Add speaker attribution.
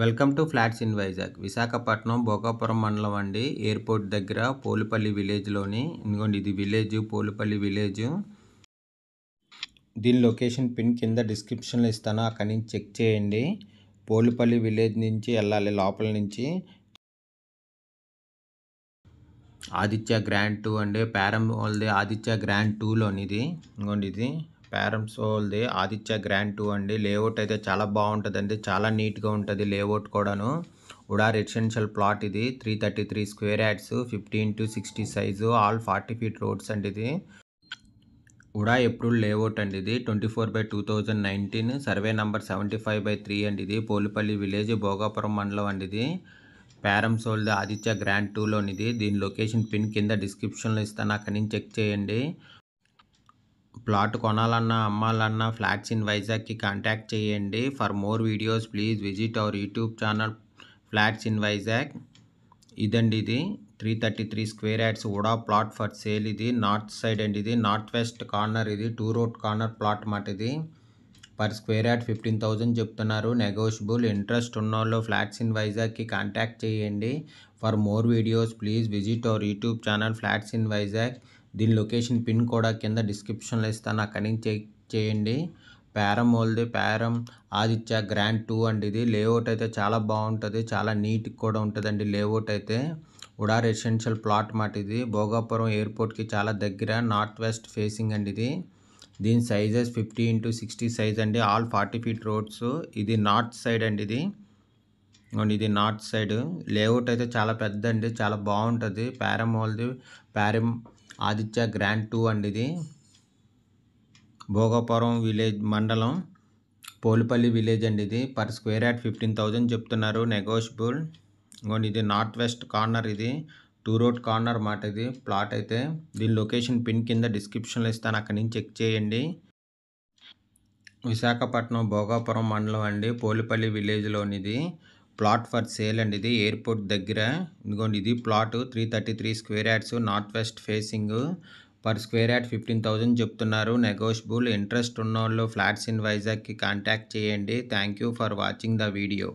Speaker 1: welcome to flats in Vizag Visakhapatnam Bhogapuram మండలం అండి airport దగ్గర పోలుపల్లి విలేజ్లోని ఇదిగోండి ఇది విలేజ్ పోలుపల్లి విలేజ్ దీని లొకేషన్ పిన్ కింద డిస్క్రిప్షన్లో ఇస్తాను అక్కడి నుంచి చెక్ చేయండి పోలుపల్లి విలేజ్ నుంచి వెళ్ళాలి లోపల నుంచి ఆదిత్య గ్రాండ్ టూ అండి పేరం ఆదిత్య గ్రాండ్ టూలోనిది ఇదిగోండి ఇది సోల్ది ఆదిత్య గ్రాండ్ టూ అండి లేఅవుట్ అయితే చాలా బాగుంటుందండి చాలా నీట్గా ఉంటుంది లేఅవుట్ కూడాను ఉడా రెసిడెన్షియల్ ప్లాట్ ఇది three thirty three square yards fifteen to sixty size all forty feet roads అండి ఇది ఉడా ఎప్రూవ్ లేఅవుట్ అండి ఇది twenty four by two thousand nineteen survey number seventy five by three అండి ఇది Polipalli village Bhogapuram మండలం అండి ఇది సోల్ది ఆదిత్య గ్రాండ్ టూలోనిది దీని లొకేషన్ పిన్ కింద డిస్క్రిప్షన్లో ఇస్తాను అక్కడి నుంచి చెక్ చేయండి ప్లాట్ కొనాలన్నా అమ్మాలన్నా ఫ్లాట్స్ ఇన్ వైజాగ్కి కాంటాక్ట్ చేయండి for more videos please visit our YouTube channel flats in Vizag ఇదండి ఇది three thirty three square yards కూడా ప్లాట్ ఫర్ సేల్ ఇది నార్త్ సైడ్ అండి ఇది నార్త్ వెస్ట్ కార్నర్ ఇది టూ రోడ్ కార్నర్ ప్లాట్ మాట ఇది per square yard fifteen thousand చెప్తున్నారు నెగోషియబుల్ ఇంట్రెస్ట్ ఉన్న వాళ్ళు ఫ్లాట్స్ ఇన్ వైజాగ్కి కాంటాక్ట్ చేయండి for more videos please visit our YouTube channel flats in Vizag దీని లొకేషన్ పిన్ కూడా కింద డిస్క్రిప్షన్లో ఇస్తాను అక్కడి నుంచి చెక్ చేయండి పారం వాళ్ళది పారం ఆదిత్య గ్రాండ్ టూ అండి ఇది లేఅవుట్ అయితే చాలా బాగుంటుంది చాలా నీట్ కూడా ఉంటుందండి లేఅవుట్ అయితే ఉడా రెసిడెన్షియల్ ప్లాట్ మాట ఇది భోగాపురం ఎయిర్పోర్ట్కి చాలా దగ్గర నార్త్ వెస్ట్ ఫేసింగ్ అండి ఇది దీని sizes fifty into sixty size అండి ఆల్ ఫార్టీ ఫీట్ రోడ్స్ ఇది నార్త్ సైడ్ అండి ఇది అండ్ ఇది నార్త్ సైడ్ లేఅవుట్ అయితే చాలా పెద్ద అండి చాలా బాగుంటుంది ప్యారమ్ వాళ్ళది ప్యారమ్ ఆదిత్య గ్రాండ్ టూ అండి ఇది భోగపురం విలేజ్ మండలం పోలిపల్లి విలేజ్ అండి ఇది per square yard fifteen thousand చెప్తున్నారు నెగోషియబుల్ ఇంకోండి ఇది నార్త్ వెస్ట్ కార్నర్ ఇది టూ రోడ్ కార్నర్ మాట ఇది ప్లాట్ అయితే దీని లొకేషన్ పిన్ కింద డిస్క్రిప్షన్లో ఇస్తాను అక్కడి నుంచి చెక్ చేయండి విశాఖపట్నం భోగాపురం మండలం అండి పోలిపల్లి విలేజ్లోనిది ప్లాట్ ఫర్ సేల్ అండి ఇది ఎయిర్పోర్ట్ దగ్గర ఇదిగోండి ఇది plot three thirty three square yards north west facing per square yard fifteen thousand చెప్తున్నారు నెగోషియబుల్ ఇంట్రెస్ట్ ఉన్న వాళ్ళు ఫ్లాట్స్ ఇన్ వైజాగ్కి కాంటాక్ట్ చేయండి thank you for watching the video